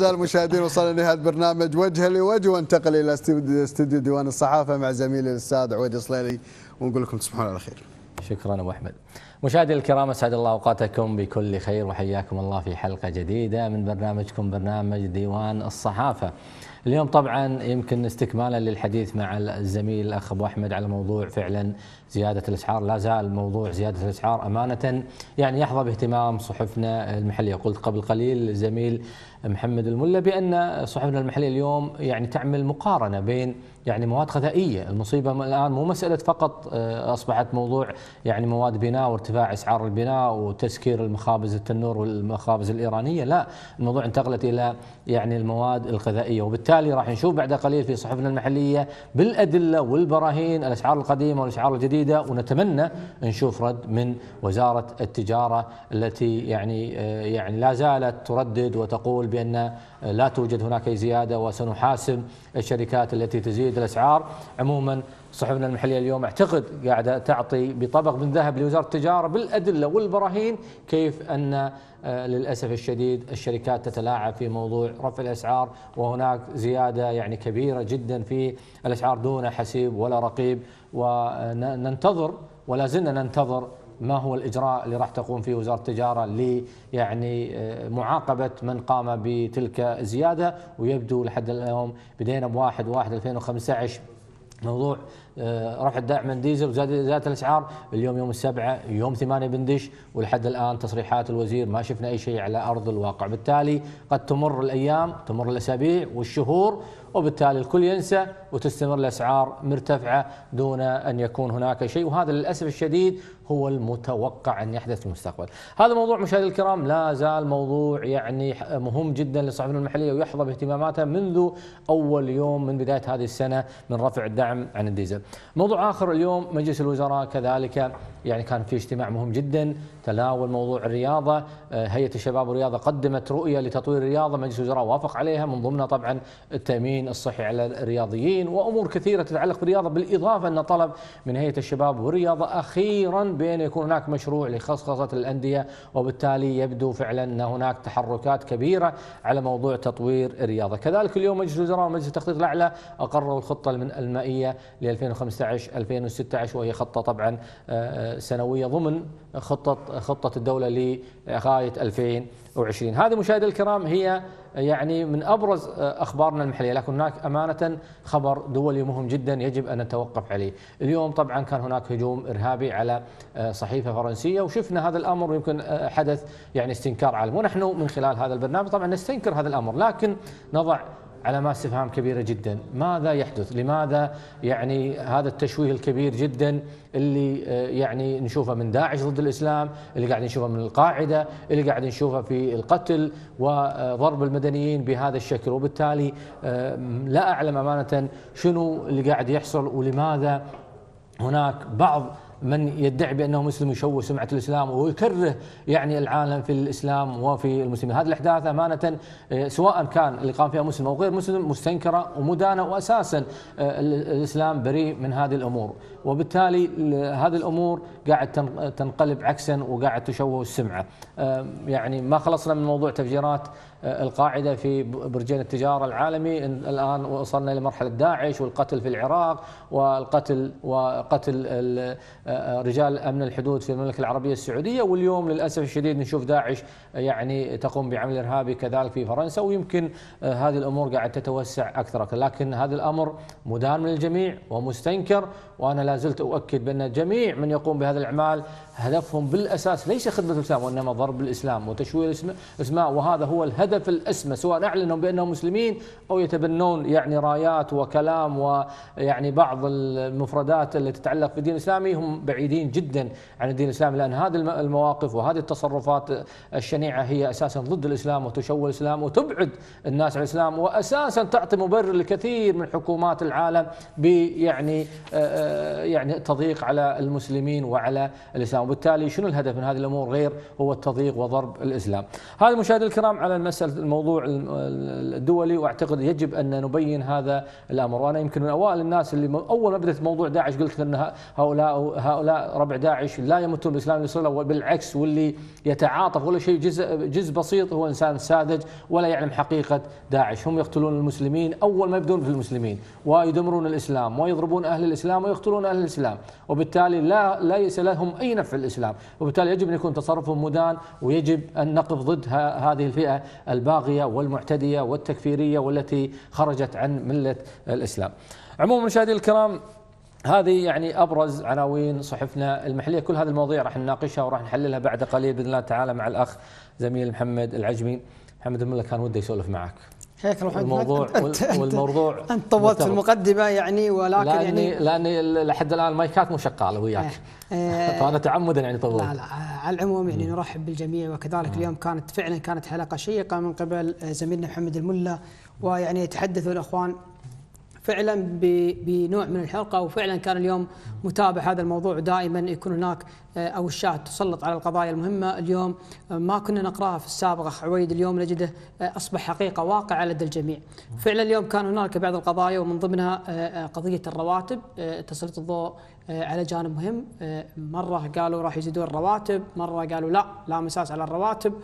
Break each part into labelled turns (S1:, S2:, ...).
S1: أعزائي المشاهدين وصلنا لنهاية برنامج وجه لوجه وانتقل إلى استوديو ديوان الصحافة مع
S2: زميلي الأستاذ عويد الصليلي ونقول لكم تصبحون على خير شكرا ابو احمد. مشاهدينا الكرام اسعد الله اوقاتكم بكل خير وحياكم الله في حلقه جديده من برنامجكم برنامج ديوان الصحافه. اليوم طبعا يمكن استكمالا للحديث مع الزميل الاخ ابو احمد على موضوع فعلا زياده الاسعار، لا زال موضوع زياده الاسعار امانه يعني يحظى باهتمام صحفنا المحليه، قلت قبل قليل الزميل محمد الملا بان صحفنا المحليه اليوم يعني تعمل مقارنه بين يعني مواد غذائيه، المصيبه الان مو مساله فقط آه، اصبحت موضوع يعني مواد بناء وارتفاع اسعار البناء وتسكير المخابز التنور والمخابز الايرانيه، لا، الموضوع انتقلت الى يعني المواد الغذائيه، وبالتالي راح نشوف بعد قليل في صحفنا المحليه بالادله والبراهين الاسعار القديمه والاسعار الجديده ونتمنى نشوف رد من وزاره التجاره التي يعني آه، يعني لا زالت تردد وتقول بان لا توجد هناك أي زيادة وسنحاسب الشركات التي تزيد الأسعار عموما صحفنا المحلية اليوم أعتقد قاعدة تعطي بطبق من ذهب لوزارة التجارة بالأدلة والبراهين كيف أن آه، للأسف الشديد الشركات تتلاعب في موضوع رفع الأسعار وهناك زيادة يعني كبيرة جدا في الأسعار دون حسيب ولا رقيب وننتظر ولا زلنا ننتظر ما هو الاجراء اللي راح تقوم فيه وزاره التجاره ل يعني آه، معاقبه من قام بتلك الزياده ويبدو لحد اليوم بدينا بواحد واحد 2015 موضوع آه، رفع الدعم من ديزل وزادت الاسعار اليوم يوم السبعه يوم ثمانيه بندش ولحد الان تصريحات الوزير ما شفنا اي شيء على ارض الواقع بالتالي قد تمر الايام تمر الاسابيع والشهور وبالتالي الكل ينسى وتستمر الاسعار مرتفعه دون ان يكون هناك شيء وهذا للاسف الشديد هو المتوقع ان يحدث في المستقبل. هذا موضوع مشاهدي الكرام لا زال موضوع يعني مهم جدا للصحفيين المحليه ويحظى باهتماماتها منذ اول يوم من بدايه هذه السنه من رفع الدعم عن الديزل. موضوع اخر اليوم مجلس الوزراء كذلك يعني كان في اجتماع مهم جدا تناول موضوع الرياضه آه، هيئه الشباب والرياضه قدمت رؤيه لتطوير الرياضه مجلس الوزراء وافق عليها من ضمنها طبعا التامين الصحي على الرياضيين وامور كثيره تتعلق بالرياضه بالاضافه ان طلب من هيئه الشباب والرياضه اخيرا بان يكون هناك مشروع لخصخصه الانديه وبالتالي يبدو فعلا ان هناك تحركات كبيره على موضوع تطوير الرياضه كذلك اليوم مجلس الوزراء ومجلس التخطيط الاعلى اقروا الخطه المائيه ل 2015 2016 وهي خطه طبعا آه، آه، سنويه ضمن خطه خطه الدوله لغايه 2020 هذه مشاهدي الكرام هي يعني من ابرز آه، اخبارنا المحليه لكن هناك امانه خبر دولي مهم جدا يجب ان نتوقف عليه. اليوم طبعا كان هناك هجوم ارهابي على صحيفه فرنسيه وشفنا هذا الامر يمكن حدث يعني استنكار عالمي ونحن من خلال هذا البرنامج طبعا نستنكر هذا الامر لكن نضع علامات استفهام كبيرة جدا ماذا يحدث لماذا يعني هذا التشويه الكبير جدا اللي آه، يعني نشوفه من داعش ضد الإسلام اللي قاعد نشوفه من القاعدة اللي قاعد نشوفه في القتل وضرب المدنيين بهذا الشكل وبالتالي آه، لا أعلم أمانة شنو اللي قاعد يحصل ولماذا هناك بعض من يدعي بانه مسلم يشوه سمعه الاسلام ويكره يعني العالم في الاسلام وفي المسلمين، هذه الاحداث امانه آه، سواء كان اللي قام فيها مسلم او غير مسلم مستنكره ومدانه واساسا آه، الاسلام بريء من هذه الامور. وبالتالي هذه الامور قاعد تنقلب عكسا وقاعد تشوه السمعه يعني ما خلصنا من موضوع تفجيرات أه، القاعده في برجين التجاره العالمي الان وصلنا لمرحله داعش والقتل في العراق والقتل وقتل أه، أه، رجال امن الحدود في المملكه العربيه السعوديه واليوم للاسف الشديد نشوف داعش يعني تقوم بعمل ارهابي كذلك في فرنسا ويمكن هذه الامور قاعد تتوسع اكثر لكن هذا الامر مدان من الجميع ومستنكر وأنا لا زلت أؤكد بأن جميع من يقوم بهذا الأعمال هدفهم بالأساس ليس خدمة الإسلام وإنما ضرب الإسلام وتشويه الأسماء وهذا هو الهدف الأسمى سواء أعلنوا بأنهم مسلمين أو يتبنون يعني رايات وكلام ويعني بعض المفردات التي تتعلق بالدين الإسلامي هم بعيدين جدا عن الدين الإسلامي لأن هذه المواقف وهذه التصرفات الشنيعة هي أساسا ضد الإسلام وتشوه الإسلام وتبعد الناس عن الإسلام وأساسا تعطي مبرر لكثير من حكومات العالم بيعني بي آه، يعني تضييق على المسلمين وعلى الاسلام، وبالتالي شنو الهدف من هذه الامور غير هو التضييق وضرب الاسلام. هذا مشاهدي الكرام على مساله الموضوع الدولي واعتقد يجب ان نبين هذا الامر، وانا يمكن من اوائل الناس اللي اول ما بدات موضوع داعش قلت ان هؤلاء هؤلاء ربع داعش لا يمتون بالاسلام الاسرائيلي بالعكس واللي يتعاطف ولا شيء جزء جزء بسيط هو انسان ساذج ولا يعلم حقيقه داعش، هم يقتلون المسلمين اول ما يبدون في المسلمين ويدمرون الاسلام ويضربون اهل الاسلام ويقتلون يقتلون أهل الإسلام وبالتالي لا ليس لهم أي نفع الإسلام وبالتالي يجب أن يكون تصرفهم مدان ويجب أن نقف ضد هذه الفئة الباغية والمعتدية والتكفيرية والتي خرجت عن ملة الإسلام عموما مشاهدي الكرام هذه يعني ابرز عناوين صحفنا المحليه، كل هذه المواضيع راح نناقشها وراح نحللها بعد قليل باذن الله تعالى مع الاخ زميل محمد العجمي. محمد الملا كان وده يسولف معك. شيخ الوحيد الموضوع أنت أنت والموضوع انت طولت في المقدمه يعني ولكن لأني يعني لاني لحد الان المايكات مو شغاله وياك إيه. إيه. فانا تعمدا يعني طولت لا لا آه، على
S1: العموم يعني نرحب بالجميع وكذلك آه. اليوم كانت فعلا كانت حلقه شيقه من قبل آه، زميلنا محمد الملا ويعني يتحدث الاخوان فعلا بنوع من الحلقه وفعلا كان اليوم متابع هذا الموضوع دائما يكون هناك آه، او الشاهد تسلط على القضايا المهمه اليوم آه، ما كنا نقراها في السابق اخ عويد اليوم نجده آه، اصبح حقيقه واقعه لدى الجميع. فعلا اليوم كان هناك بعض القضايا ومن ضمنها قضيه الرواتب تسلط الضوء على جانب مهم مره قالوا راح يزيدون الرواتب، مره قالوا لا لا مساس على الرواتب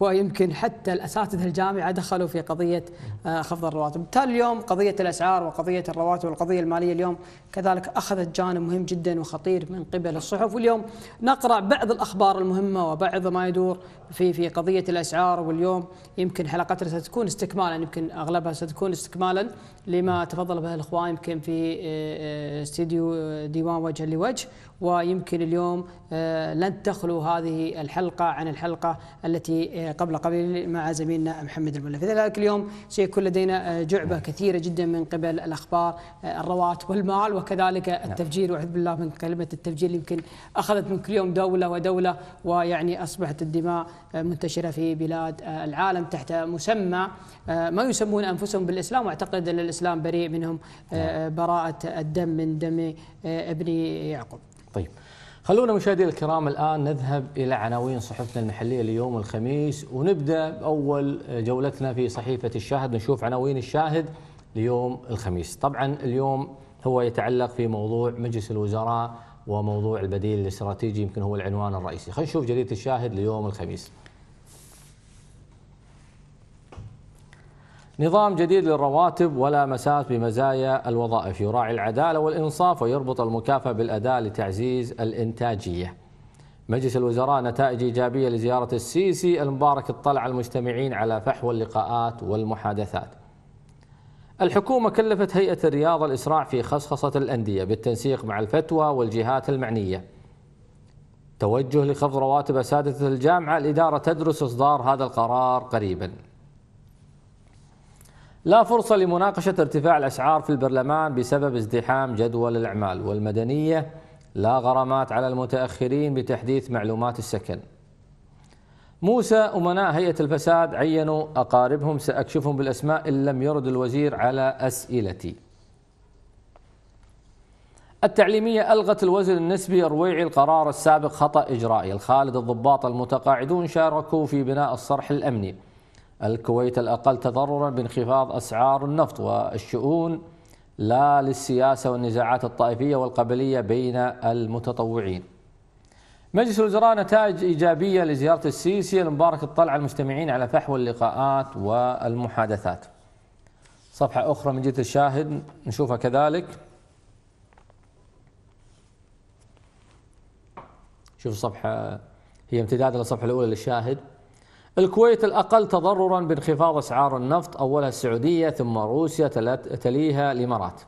S1: ويمكن حتى الاساتذه الجامعه دخلوا في قضيه خفض الرواتب، بالتالي اليوم قضيه الاسعار وقضيه الرواتب والقضيه الماليه اليوم كذلك اخذت جانب مهم جدا وخطير من قبل الصحف واليوم نقرا بعض الاخبار المهمه وبعض ما يدور في في قضيه الاسعار واليوم يمكن حلقتنا ستكون استكمالا يمكن اغلبها ستكون استكمالا لما تفضل به الاخوان يمكن في آه، آه، استديو آه، ديوان وجه لوجه ويمكن اليوم لن تخلو هذه الحلقه عن الحلقه التي قبل قليل مع زميلنا محمد الملف لذلك اليوم سيكون لدينا جعبه كثيره جدا من قبل الاخبار الرواتب والمال وكذلك نعم. التفجير واعوذ بالله من كلمه التفجير يمكن اخذت من كل يوم دوله ودوله ويعني اصبحت الدماء منتشره في بلاد العالم تحت مسمى ما يسمون انفسهم بالاسلام واعتقد الاسلام الإسلام بريء منهم آه، نعم. آه، براءة الدم من دم آه، ابن يعقوب
S2: طيب خلونا مشاهدينا الكرام الآن نذهب إلى عناوين صحفنا المحلية ليوم الخميس ونبدأ بأول جولتنا في صحيفة الشاهد نشوف عناوين الشاهد ليوم الخميس طبعا اليوم هو يتعلق في موضوع مجلس الوزراء وموضوع البديل الاستراتيجي يمكن هو العنوان الرئيسي خلينا نشوف جريدة الشاهد ليوم الخميس نظام جديد للرواتب ولا مساس بمزايا الوظائف يراعي العدالة والإنصاف ويربط المكافأة بالأداء لتعزيز الإنتاجية مجلس الوزراء نتائج إيجابية لزيارة السيسي المبارك اطلع المجتمعين على فحوى اللقاءات والمحادثات الحكومة كلفت هيئة الرياضة الإسراع في خصخصة الأندية بالتنسيق مع الفتوى والجهات المعنية توجه لخفض رواتب أساتذة الجامعة الإدارة تدرس إصدار هذا القرار قريباً لا فرصة لمناقشة ارتفاع الأسعار في البرلمان بسبب ازدحام جدول الأعمال والمدنية لا غرامات على المتأخرين بتحديث معلومات السكن موسى أمناء هيئة الفساد عينوا أقاربهم سأكشفهم بالأسماء إن لم يرد الوزير على أسئلتي التعليمية ألغت الوزن النسبي الرويعي القرار السابق خطأ إجرائي الخالد الضباط المتقاعدون شاركوا في بناء الصرح الأمني الكويت الأقل تضررا بانخفاض أسعار النفط والشؤون لا للسياسة والنزاعات الطائفية والقبلية بين المتطوعين مجلس الوزراء نتائج إيجابية لزيارة السيسي المبارك الطلع المستمعين على فحوى اللقاءات والمحادثات صفحة أخرى من جهة الشاهد نشوفها كذلك شوف الصفحة هي امتداد للصفحة الأولى للشاهد الكويت الأقل تضررا بانخفاض أسعار النفط أولها السعودية ثم روسيا تليها الإمارات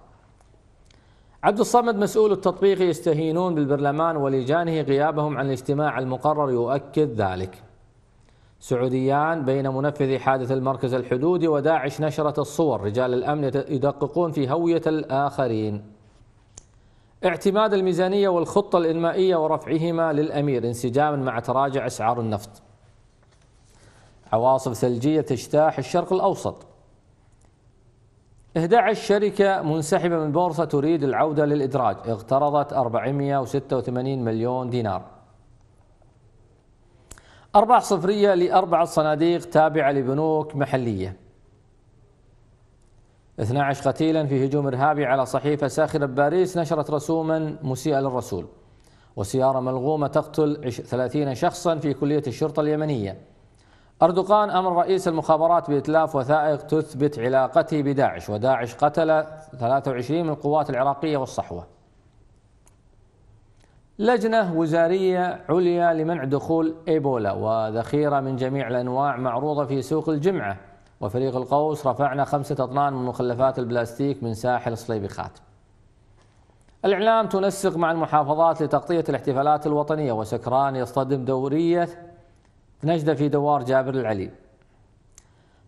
S2: عبد الصمد مسؤول التطبيق يستهينون بالبرلمان ولجانه غيابهم عن الاجتماع المقرر يؤكد ذلك سعوديان بين منفذي حادث المركز الحدودي وداعش نشرت الصور رجال الأمن يدققون في هوية الآخرين اعتماد الميزانية والخطة الإنمائية ورفعهما للأمير انسجاما مع تراجع أسعار النفط عواصف ثلجية تجتاح الشرق الأوسط 11 شركة منسحبة من البورصة تريد العودة للإدراج اقترضت 486 مليون دينار أرباح صفرية لأربعة صناديق تابعة لبنوك محلية 12 قتيلا في هجوم إرهابي على صحيفة ساخرة بباريس نشرت رسوما مسيئة للرسول وسيارة ملغومة تقتل 30 شخصا في كلية الشرطة اليمنية أردوغان أمر رئيس المخابرات بإتلاف وثائق تثبت علاقته بداعش وداعش قتل 23 من القوات العراقية والصحوة لجنة وزارية عليا لمنع دخول إيبولا وذخيرة من جميع الأنواع معروضة في سوق الجمعة وفريق القوس رفعنا خمسة أطنان من مخلفات البلاستيك من ساحل صليبيخات الإعلام تنسق مع المحافظات لتغطية الاحتفالات الوطنية وسكران يصطدم دورية نجدة في دوار جابر العلي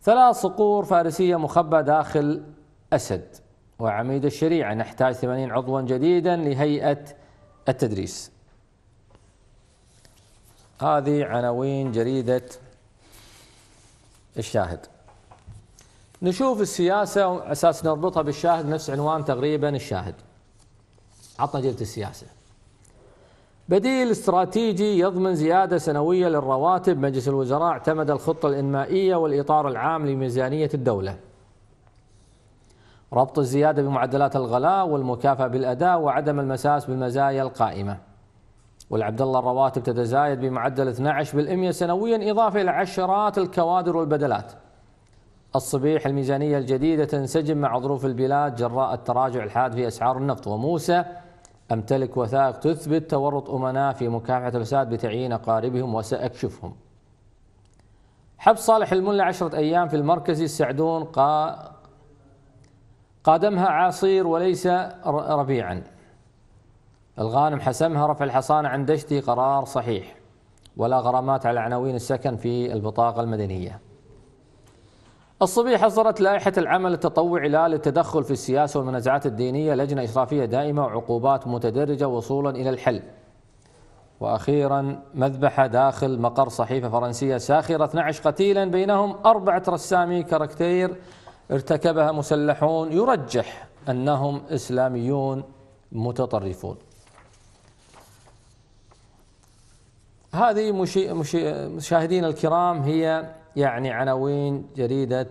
S2: ثلاث صقور فارسية مخبى داخل أسد وعميد الشريعة نحتاج 80 عضوا جديدا لهيئة التدريس هذه عناوين جريدة الشاهد نشوف السياسة أساس نربطها بالشاهد نفس عنوان تقريبا الشاهد عطنا جلد السياسة بديل استراتيجي يضمن زيادة سنوية للرواتب مجلس الوزراء اعتمد الخطة الإنمائية والإطار العام لميزانية الدولة ربط الزيادة بمعدلات الغلاء والمكافأة بالأداء وعدم المساس بالمزايا القائمة والعبد الله الرواتب تتزايد بمعدل 12% سنويا إضافة إلى عشرات الكوادر والبدلات الصبيح الميزانية الجديدة تنسجم مع ظروف البلاد جراء التراجع الحاد في أسعار النفط وموسى أمتلك وثائق تثبت تورط أمناء في مكافحة الفساد بتعيين أقاربهم وسأكشفهم حبس صالح الملا عشرة أيام في المركز السعدون قا قادمها عاصير وليس ربيعا الغانم حسمها رفع الحصانة عن دشتي قرار صحيح ولا غرامات على عناوين السكن في البطاقة المدنية الصبي حصرت لائحة العمل التطوعي لا للتدخل في السياسة والمنازعات الدينية لجنة إشرافية دائمة وعقوبات متدرجة وصولا إلى الحل وأخيرا مذبحة داخل مقر صحيفة فرنسية ساخرة 12 قتيلا بينهم أربعة رسامي كاركتير ارتكبها مسلحون يرجح أنهم إسلاميون متطرفون هذه مشاهدينا الكرام هي يعني عناوين جريده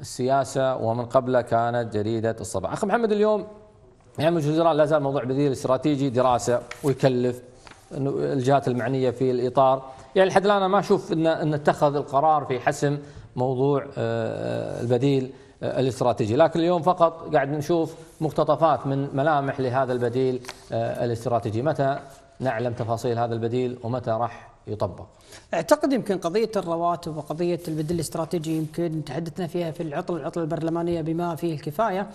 S2: السياسه ومن قبله كانت جريده الصباح. أخي محمد اليوم يعني جزران لا زال موضوع بديل استراتيجي دراسه ويكلف الجهات المعنيه في الاطار، يعني لحد الان ما اشوف ان ان اتخذ القرار في حسم موضوع آه، آه، البديل آه، الاستراتيجي، لكن اليوم فقط قاعد نشوف مقتطفات من ملامح لهذا البديل الاستراتيجي، متى نعلم تفاصيل هذا البديل ومتى راح يطبق اعتقد يمكن قضيه الرواتب وقضيه البديل الاستراتيجي يمكن تحدثنا فيها في العطل
S1: العطله البرلمانيه بما فيه الكفايه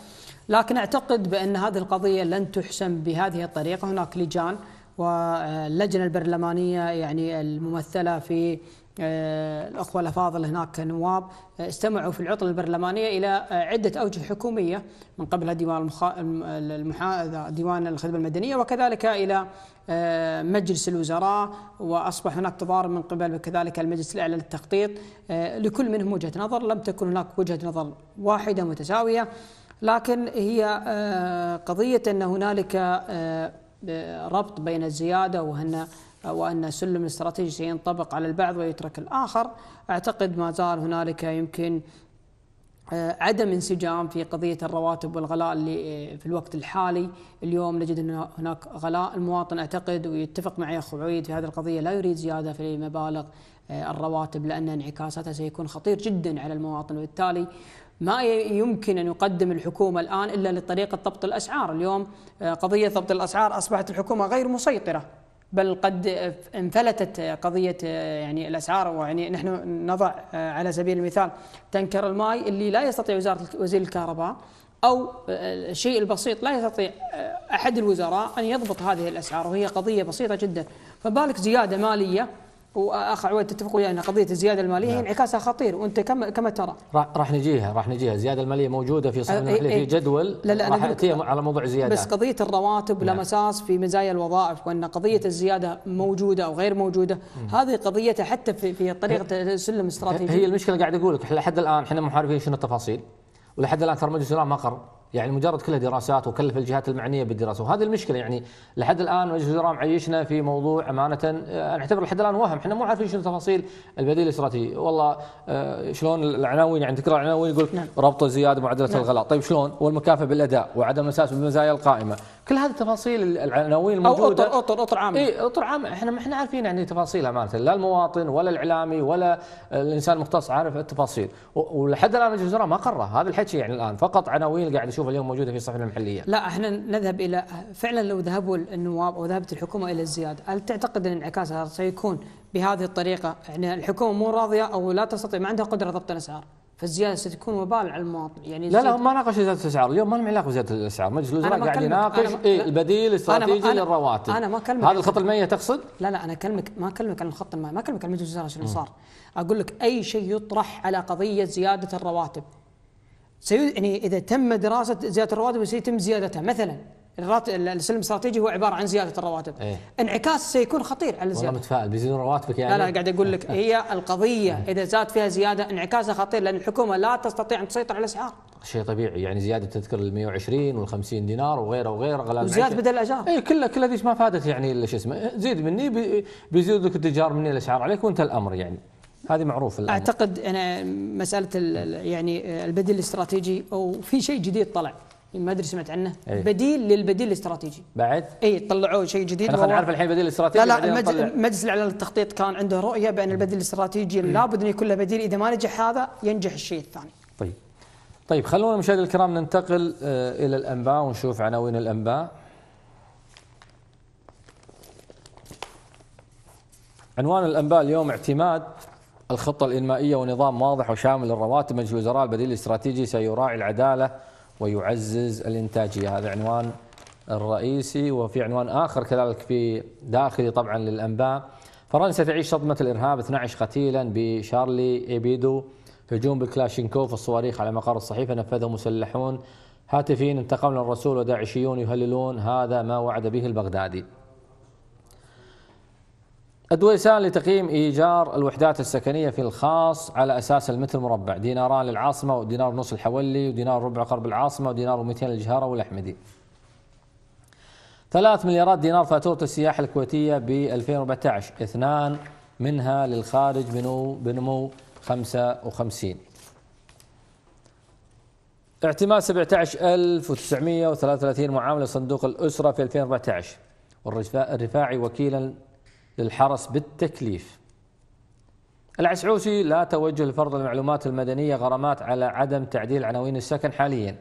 S1: لكن اعتقد بان هذه القضيه لن تحسم بهذه الطريقه هناك لجان واللجنه البرلمانيه يعني الممثله في آه، الأخوة الأفاضل هناك نواب آه، استمعوا في العطلة البرلمانية إلى آه، عدة أوجه حكومية من قبل ديوان المخا... المحا... ديوان الخدمة المدنية وكذلك إلى مجلس الوزراء وأصبح هناك تضارب من قبل كذلك المجلس الأعلى للتخطيط لكل منهم وجهة نظر لم تكن هناك وجهة نظر واحدة متساوية لكن هي قضية أن هنالك ربط بين الزيادة وأن وأن سلم استراتيجي سينطبق على البعض ويترك الآخر أعتقد ما زال هنالك يمكن آه، عدم انسجام في قضية الرواتب والغلاء اللي آه، في الوقت الحالي اليوم نجد أن هناك غلاء المواطن أعتقد ويتفق معي أخو عويد في هذه القضية لا يريد زيادة في مبالغ آه، الرواتب لأن انعكاساتها سيكون خطير جدا على المواطن وبالتالي ما يمكن أن يقدم الحكومة الآن إلا لطريقة ضبط الأسعار اليوم قضية ضبط الأسعار أصبحت الحكومة غير مسيطرة بل قد انفلتت قضيه يعني الاسعار ويعني نحن نضع على سبيل المثال تنكر الماء اللي لا يستطيع وزاره وزير الكهرباء او الشيء البسيط لا يستطيع احد الوزراء ان يضبط هذه الاسعار وهي قضيه بسيطه جدا فبالك زياده ماليه واخ عواد تتفق وياي ان قضيه الزياده الماليه نعم. انعكاسها خطير وانت كما كما ترى
S2: راح نجيها راح نجيها الزياده الماليه موجوده في صندوق أه، المحليه إيه، في إيه. جدول لا لا راح اتي على موضوع زيادة بس
S1: قضيه الرواتب نعم. مساس في مزايا الوظائف وان قضيه نعم. الزياده موجوده او غير موجوده نعم. هذه قضيتها حتى في في طريقه سلم استراتيجي هي
S2: المشكله قاعد اقول لك لحد الان احنا محاربين شنو التفاصيل ولحد الان ترى مجلس ما قرر يعني مجرد كلها دراسات وكلف الجهات المعنيه بالدراسه وهذه المشكله يعني لحد الان مجلس الوزراء عيشنا في موضوع امانه آه، انا اعتبر لحد الان وهم احنا مو عارفين شنو تفاصيل البديل الاستراتيجي والله آه، شلون العناوين يعني تقرا العناوين يقول نعم. ربط الزياده معدله نعم. الغلاء طيب شلون والمكافاه بالاداء وعدم الاساس بالمزايا القائمه كل هذه التفاصيل العناوين الموجوده او اطر اطر اطر عام اي اطر عام احنا ما احنا عارفين يعني تفاصيل امانه لا المواطن ولا الاعلامي ولا الانسان المختص عارف التفاصيل ولحد الان مجلس الوزراء ما قرر هذا الحكي يعني الان فقط عناوين قاعد نشوفها اليوم موجوده في الصحف المحليه
S1: لا احنا نذهب الى فعلا لو ذهبوا النواب او ذهبت الحكومه الى الزياده هل تعتقد ان انعكاسها سيكون بهذه الطريقه يعني الحكومه مو راضيه او لا تستطيع ما عندها قدره ضبط الاسعار فالزياده ستكون وبال على المواطن يعني لا لا ما
S2: ناقش زياده الاسعار اليوم ما لهم علاقه بزياده الاسعار مجلس الوزراء قاعد يناقش إيه البديل الاستراتيجي للرواتب انا ما اكلمك هذا الخط المائيه تقصد؟
S1: لا لا انا اكلمك ما اكلمك عن الخط المائي ما اكلمك عن مجلس الوزراء شنو صار اقول لك اي شيء يطرح على قضيه زياده الرواتب سي يعني اذا تم دراسه زياده الرواتب سيتم زيادتها مثلا السلم الاستراتيجي هو عباره عن زياده الرواتب إيه؟ انعكاس سيكون خطير على الزياده والله
S2: متفائل بيزيدون رواتبك يعني لا لا قاعد
S1: اقول لك هي القضيه إيه. اذا زاد فيها زياده انعكاسها خطير لان الحكومه لا تستطيع ان تسيطر على الاسعار
S2: شيء طبيعي يعني زياده تذكر ال 120 وال 50 دينار وغيره وغيره غلاء وزياده بدل الاجار اي كلها كلها ذيش ما فادت يعني شو اسمه زيد مني بيزيد لك التجار مني الاسعار عليك وانت الامر يعني هذه معروف الآن. اعتقد
S1: انا مساله يعني البديل الاستراتيجي او في شيء جديد طلع ما ادري سمعت عنه أيه؟ بديل للبديل الاستراتيجي بعد اي طلعوه شيء جديد خلينا نعرف الحين
S2: البديل الاستراتيجي لا لا مجلس,
S1: مجلس الاعلان للتخطيط كان عنده رؤيه بان البديل الاستراتيجي لابد ان يكون له بديل اذا ما نجح هذا ينجح الشيء الثاني
S2: طيب طيب خلونا مشاهدينا الكرام ننتقل آه، الى الانباء ونشوف عناوين الانباء عنوان الانباء اليوم اعتماد الخطة الإنمائية ونظام واضح وشامل للرواتب مجلس الوزراء البديل الاستراتيجي سيراعي العدالة ويعزز الإنتاجية هذا عنوان الرئيسي وفي عنوان آخر كذلك في داخلي طبعا للأنباء فرنسا تعيش صدمة الإرهاب 12 قتيلا بشارلي إيبيدو هجوم بالكلاشينكوف والصواريخ على مقر الصحيفة نفذه مسلحون هاتفين انتقمنا للرسول وداعشيون يهللون هذا ما وعد به البغدادي الدويسان لتقييم إيجار الوحدات السكنية في الخاص على أساس المتر مربع ديناران للعاصمة ودينار نص الحولي ودينار ربع قرب العاصمة ودينار و200 للجهارة والأحمدي ثلاث مليارات دينار فاتورة السياحة الكويتية ب 2014 اثنان منها للخارج بنمو, بنمو 55 اعتماد 17933 معاملة صندوق الأسرة في 2014 والرفاعي وكيلا للحرس بالتكليف العسعوسي لا توجه لفرض المعلومات المدنية غرامات على عدم تعديل عناوين السكن حاليا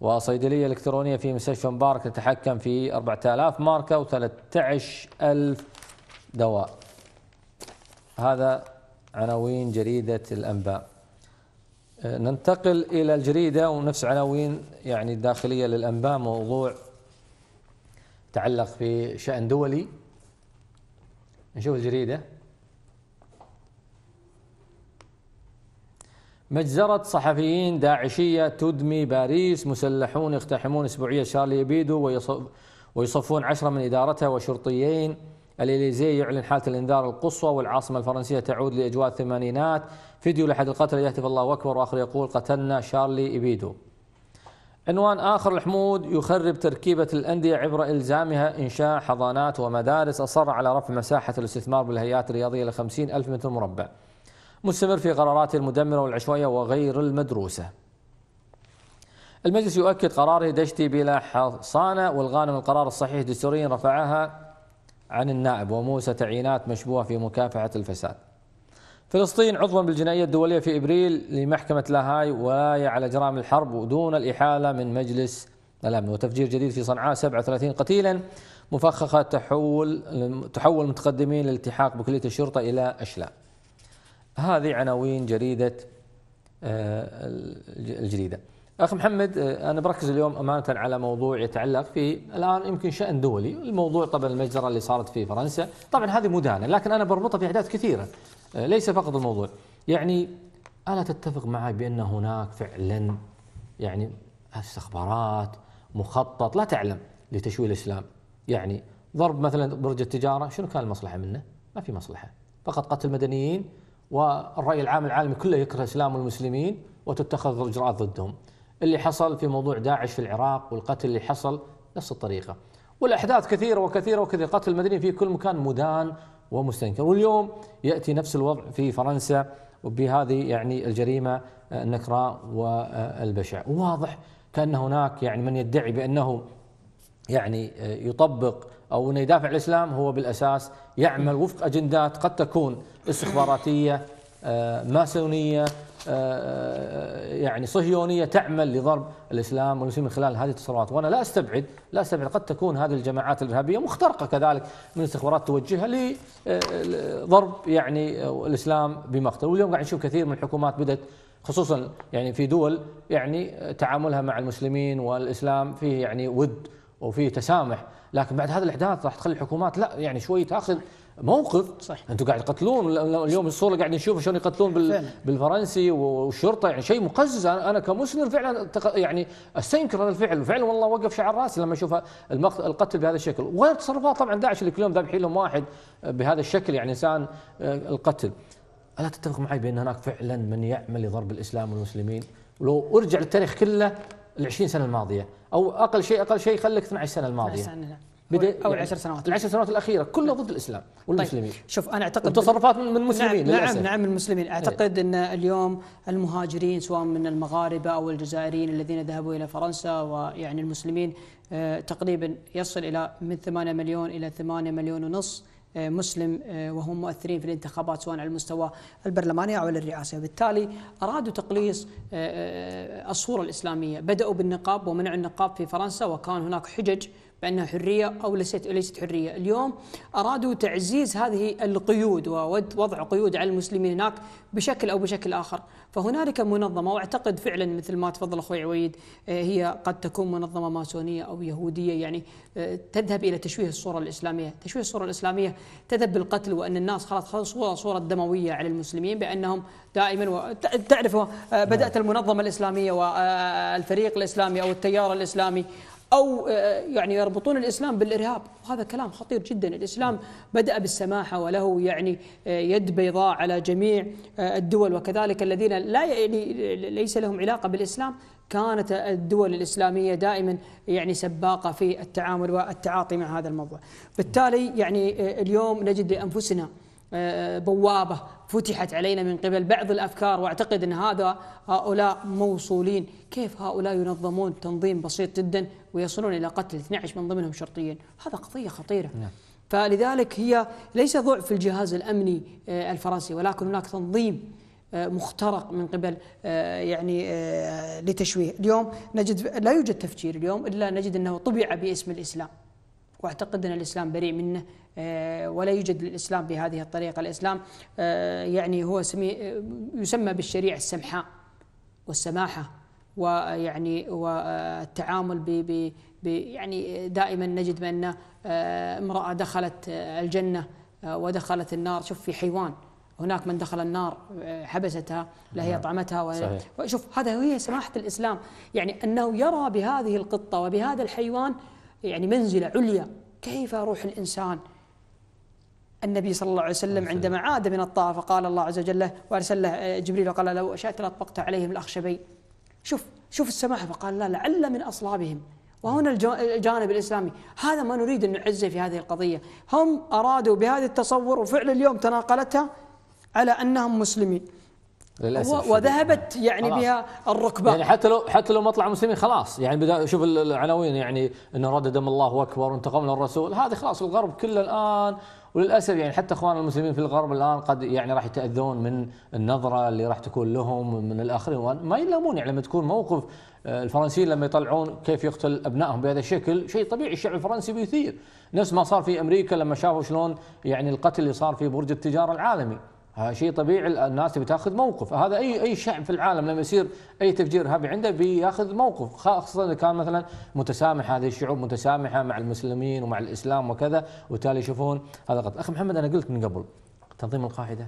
S2: وصيدلية إلكترونية في مستشفى مبارك تتحكم في 4000 ماركة و13000 دواء هذا عناوين جريدة الأنباء أه، ننتقل إلى الجريدة ونفس عناوين يعني الداخلية للأنباء موضوع تعلق بشأن دولي نشوف الجريدة مجزرة صحفيين داعشية تدمي باريس مسلحون يقتحمون اسبوعية شارلي بيدو ويصفون عشرة من إدارتها وشرطيين الإليزي يعلن حالة الإنذار القصوى والعاصمة الفرنسية تعود لأجواء الثمانينات فيديو لأحد القتلى يهتف الله أكبر وآخر يقول قتلنا شارلي إبيدو عنوان آخر الحمود يخرب تركيبة الأندية عبر إلزامها إنشاء حضانات ومدارس أصر على رفع مساحة الاستثمار بالهيئات الرياضية ل 50 ألف متر مربع مستمر في قراراته المدمرة والعشوائية وغير المدروسة المجلس يؤكد قراره دشتي بلا حصانة والغانم القرار الصحيح دستوريا رفعها عن النائب وموسى تعيينات مشبوهة في مكافحة الفساد فلسطين عضوا بالجنائية الدولية في إبريل لمحكمة لاهاي ولاية على جرائم الحرب ودون الإحالة من مجلس الأمن وتفجير جديد في صنعاء 37 قتيلا مفخخة تحول تحول متقدمين للالتحاق بكلية الشرطة إلى أشلاء هذه عناوين جريدة آه، الجديدة أخ محمد آه، أنا بركز اليوم أمانة على موضوع يتعلق في الآن يمكن شأن دولي الموضوع طبعا المجزرة اللي صارت في فرنسا طبعا هذه مدانة لكن أنا بربطها بأحداث كثيرة آه، ليس فقط الموضوع يعني ألا تتفق معي بأن هناك فعلا يعني استخبارات مخطط لا تعلم لتشويه الإسلام يعني ضرب مثلا برج التجارة شنو كان المصلحة منه ما في مصلحة فقط قتل المدنيين والرأي العام العالمي كله يكره الإسلام والمسلمين وتتخذ اجراءات ضدهم اللي حصل في موضوع داعش في العراق والقتل اللي حصل نفس الطريقة والأحداث كثيرة وكثيرة وكثيرة قتل المدنيين في كل مكان مدان ومستنكر واليوم يأتي نفس الوضع في فرنسا بهذه يعني الجريمة آه، النكراء والبشع واضح كأن هناك يعني من يدعي بأنه يعني آه، يطبق أو أنه يدافع الإسلام هو بالأساس يعمل وفق أجندات قد تكون استخباراتية آه، ماسونية آه، آه، آه، يعني صهيونيه تعمل لضرب الاسلام والمسلمين من خلال هذه التصرفات، وانا لا استبعد لا استبعد قد تكون هذه الجماعات الارهابيه مخترقه كذلك من استخبارات توجهها لضرب يعني الاسلام بمقتل، واليوم قاعد نشوف كثير من الحكومات بدات خصوصا يعني في دول يعني تعاملها مع المسلمين والاسلام فيه يعني ود وفيه تسامح، لكن بعد هذه الاحداث راح تخلي الحكومات لا يعني شوي تاخذ موقف صح. انتم قاعد تقتلون اليوم الصوره قاعد نشوفها شلون يقتلون بال... بالفرنسي والشرطه يعني شيء مقزز انا كمسلم فعلا يعني استنكر هذا الفعل وفعلا والله وقف شعر راسي لما اشوف القتل بهذا الشكل وغير تصرفات طبعا داعش اللي كل يوم ذابحين لهم واحد آه، بهذا الشكل يعني انسان آه، القتل الا تتفق معي بان هناك فعلا من يعمل لضرب الاسلام والمسلمين ولو ارجع للتاريخ كله ال 20 سنه الماضيه او اقل شيء اقل شيء خليك 12 سنه الماضيه 12 سنة. بدأ او يعني العشر سنوات العشر سنوات الاخيره كلها ضد الاسلام والمسلمين طيب شوف انا اعتقد تصرفات من نعم،
S1: المسلمين نعم للأسف. نعم, من المسلمين إيه. اعتقد ان اليوم المهاجرين سواء من المغاربه او الجزائريين الذين ذهبوا الى فرنسا ويعني المسلمين آه، تقريبا يصل الى من 8 مليون الى 8 مليون ونص آه، مسلم آه، وهم مؤثرين في الانتخابات سواء على المستوى البرلماني او الرئاسي، بالتالي ارادوا تقليص الصوره الاسلاميه، بداوا بالنقاب ومنعوا النقاب في فرنسا وكان هناك حجج بأنها حرية أو ليست ليست حرية اليوم أرادوا تعزيز هذه القيود ووضع قيود على المسلمين هناك بشكل أو بشكل آخر فهنالك منظمة وأعتقد فعلا مثل ما تفضل أخوي عويد آه، هي قد تكون منظمة ماسونية أو يهودية يعني آه، تذهب إلى تشويه الصورة الإسلامية تشويه الصورة الإسلامية تذهب بالقتل وأن الناس خلاص صورة صورة دموية على المسلمين بأنهم دائما و... تعرف آه، بدأت نعم. المنظمة الإسلامية والفريق الإسلامي أو التيار الإسلامي أو آه، يعني يربطون الإسلام بالإرهاب وهذا كلام خطير جدا الإسلام بدأ بالسماحة وله يعني آه، يد بيضاء على جميع آه، الدول وكذلك الذين لا يعني ليس لهم علاقة بالإسلام كانت الدول الإسلامية دائما يعني سباقة في التعامل والتعاطي مع هذا الموضوع بالتالي يعني اليوم نجد لأنفسنا آه، بوابة فتحت علينا من قبل بعض الأفكار وأعتقد أن هذا هؤلاء موصولين كيف هؤلاء ينظمون تنظيم بسيط جدا ويصلون إلى قتل 12 من ضمنهم شرطيين هذا قضية خطيرة نعم. فلذلك هي ليس ضعف الجهاز الأمني آه، الفرنسي ولكن هناك تنظيم آه، مخترق من قبل يعني لتشويه اليوم نجد لا يوجد تفجير اليوم إلا نجد أنه طبع باسم الإسلام واعتقد ان الاسلام بريء منه آه، ولا يوجد الإسلام بهذه الطريقة الإسلام آه، يعني هو آه، يسمى بالشريعة السمحاء والسماحة ويعني والتعامل ب يعني دائما نجد بأن امرأة دخلت الجنة ودخلت النار شوف في حيوان هناك من دخل النار حبستها لا هي نعم. طعمتها وشوف شوف هذا هي سماحة الإسلام يعني أنه يرى بهذه القطة وبهذا الحيوان يعني منزلة عليا كيف روح الإنسان النبي صلى الله عليه وسلم عندما عاد من الطائف قال الله عز وجل وارسل له جبريل وقال لو شئت لاطبقت عليهم الاخشبين شوف شوف السماحه فقال لا لعل من اصلابهم وهنا الجانب الاسلامي هذا ما نريد ان نعزه في هذه القضيه هم ارادوا بهذا التصور وفعل اليوم تناقلتها على انهم مسلمين
S2: للاسف وذهبت يعني خلاص. بها الركبه يعني حتى لو حتى لو ما طلعوا مسلمين خلاص يعني بدا شوف العناوين يعني انه رد دم الله اكبر وانتقمنا الرسول هذه خلاص الغرب كله الان وللاسف يعني حتى اخواننا المسلمين في الغرب الان قد يعني راح يتاذون من النظره اللي راح تكون لهم من الاخرين ما يلومون يعني لما تكون موقف آه، الفرنسيين لما يطلعون كيف يقتل ابنائهم بهذا الشكل شيء طبيعي الشعب الفرنسي بيثير نفس ما صار في امريكا لما شافوا شلون يعني القتل اللي صار في برج التجاره العالمي آه، شيء طبيعي الناس بتاخذ موقف هذا اي اي شعب في العالم لما يصير اي تفجير ارهابي عنده بياخذ موقف خاصه اذا كان مثلا متسامح هذه الشعوب متسامحه مع المسلمين ومع الاسلام وكذا وبالتالي يشوفون هذا غلط اخي محمد انا قلت من قبل تنظيم القاعده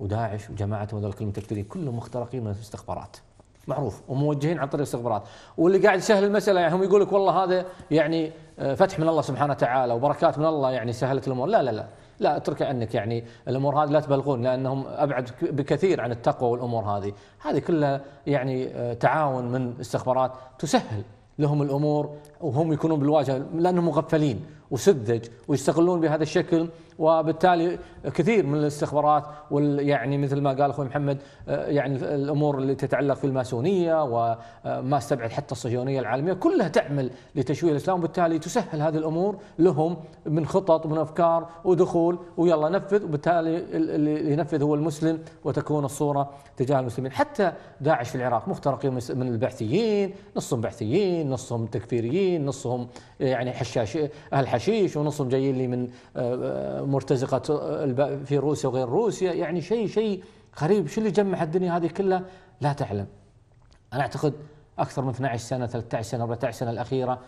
S2: وداعش وجماعتهم هذول كلهم تكفيرين كلهم مخترقين من الاستخبارات معروف وموجهين عن طريق الاستخبارات واللي قاعد يسهل المساله يعني هم يقول لك والله هذا يعني آه، فتح من الله سبحانه وتعالى وبركات من الله يعني سهلت الامور لا لا لا لا اترك عنك يعني الامور هذه لا تبلغون لانهم ابعد بكثير عن التقوى والامور هذه هذه كلها يعني آه، تعاون من استخبارات تسهل لهم الامور وهم يكونون بالواجهه لانهم مغفلين وسذج ويستغلون بهذا الشكل وبالتالي كثير من الاستخبارات يعني مثل ما قال اخوي محمد آه، يعني الامور اللي تتعلق في الماسونيه وما آه، استبعد حتى الصهيونيه العالميه كلها تعمل لتشويه الاسلام وبالتالي تسهل هذه الامور لهم من خطط ومن افكار ودخول ويلا نفذ وبالتالي اللي ينفذ هو المسلم وتكون الصوره تجاه المسلمين حتى داعش في العراق مخترق من البعثيين نصهم بعثيين نصهم تكفيريين نصهم يعني حشاش اهل الحشيش ونصهم جايين لي من آه، آه، مرتزقه آه، في روسيا وغير روسيا يعني شيء شيء غريب شو اللي جمع الدنيا هذه كلها لا تعلم انا اعتقد اكثر من 12 سنه 13 سنه 14 سنه الاخيره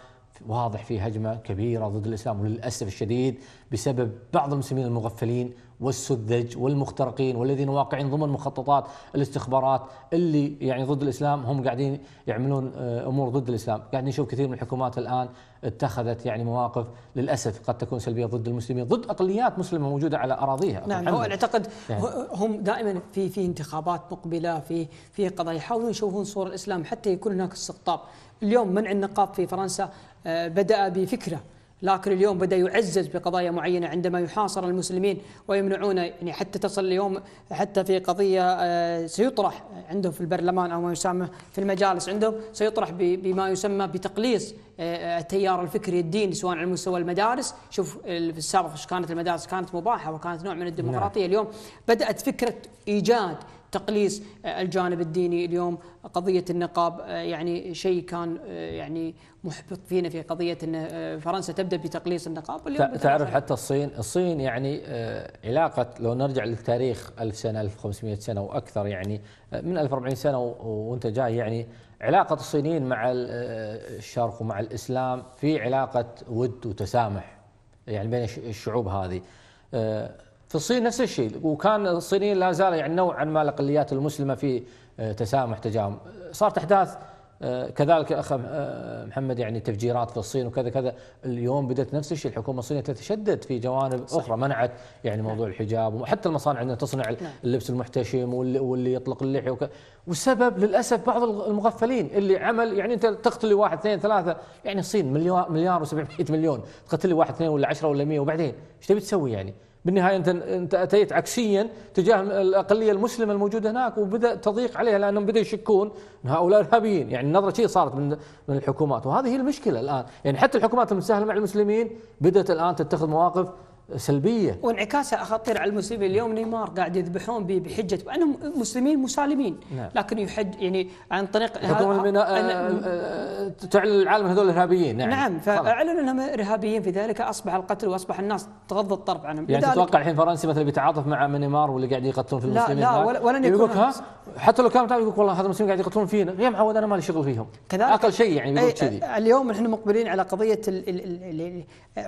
S2: واضح في هجمه كبيره ضد الاسلام وللاسف الشديد بسبب بعض المسلمين المغفلين والسذج والمخترقين والذين واقعين ضمن مخططات الاستخبارات اللي يعني ضد الاسلام هم قاعدين يعملون آه، امور ضد الاسلام، قاعدين نشوف كثير من الحكومات الان اتخذت يعني مواقف للاسف قد تكون سلبيه ضد المسلمين، ضد اقليات مسلمه موجوده على اراضيها. نعم هو اعتقد يعني.
S1: هم دائما في في انتخابات مقبله في في قضايا يحاولون يشوفون صور الاسلام حتى يكون هناك استقطاب، اليوم منع النقاب في فرنسا آه، بدأ بفكرة لكن اليوم بدا يعزز بقضايا معينه عندما يحاصر المسلمين ويمنعون يعني حتى تصل اليوم حتى في قضيه آه، سيطرح عندهم في البرلمان او ما يسمى في المجالس عندهم سيطرح بما يسمى بتقليص آه، التيار الفكري الديني سواء على مستوى المدارس، شوف في السابق كانت المدارس كانت مباحه وكانت نوع من نعم. الديمقراطيه، اليوم بدات فكره ايجاد تقليص الجانب الديني اليوم قضيه النقاب آه، يعني شيء كان آه، يعني محبط فينا في قضيه ان آه، فرنسا تبدا بتقليص النقاب اليوم تعرف
S2: حتى الصين الصين يعني علاقه لو نرجع للتاريخ 1000 سنه 1500 سنه واكثر يعني من 1040 سنه وانت جاي يعني علاقة الصينيين مع الشرق ومع الإسلام في علاقة ود وتسامح يعني بين الشعوب هذه في الصين نفس الشيء وكان الصينيين لا زال يعني نوعا ما الاقليات المسلمه في آه، تسامح تجاههم صارت احداث آه، كذلك اخ آه، محمد يعني تفجيرات في الصين وكذا كذا اليوم بدات نفس الشيء الحكومه الصينيه تتشدد في جوانب صحيح. اخرى منعت يعني موضوع نعم. الحجاب وحتى المصانع انها تصنع نعم. اللبس المحتشم واللي, واللي يطلق اللحيه وك... والسبب للاسف بعض المغفلين اللي عمل يعني انت تقتل واحد اثنين ثلاثه يعني الصين مليار مليار و700 مليون تقتل واحد اثنين ولا 10 ولا 100 وبعدين ايش تبي تسوي يعني؟ بالنهايه انت انت اتيت عكسيا تجاه الاقليه المسلمه الموجوده هناك وبدا تضيق عليها لانهم بداوا يشكون ان هؤلاء ارهابيين يعني النظره شيء صارت من من الحكومات وهذه هي المشكله الان يعني حتى الحكومات المتساهله مع المسلمين بدات الان تتخذ مواقف سلبيه
S1: وانعكاسها خطير على المسلمين اليوم نيمار قاعد يذبحون به بحجه انهم مسلمين مسالمين نعم. لكن يحج يعني عن طريق الحكومه آه، المنا... أن...
S2: تعلن العالم هذول ارهابيين نعم, نعم فاعلنوا
S1: انهم ارهابيين في ذلك اصبح القتل واصبح الناس تغض الطرف عنهم يعني تتوقع
S2: الحين فرنسي مثلا بيتعاطف مع نيمار واللي قاعد يقتلون في المسلمين لا لا ولن يكون ها حتى لو كان يقول والله هذا المسلمين قاعد يقتلون فينا يا معود انا مالي شغل فيهم كذلك اقل شيء يعني يقول كذي
S1: اليوم نحن مقبلين على قضيه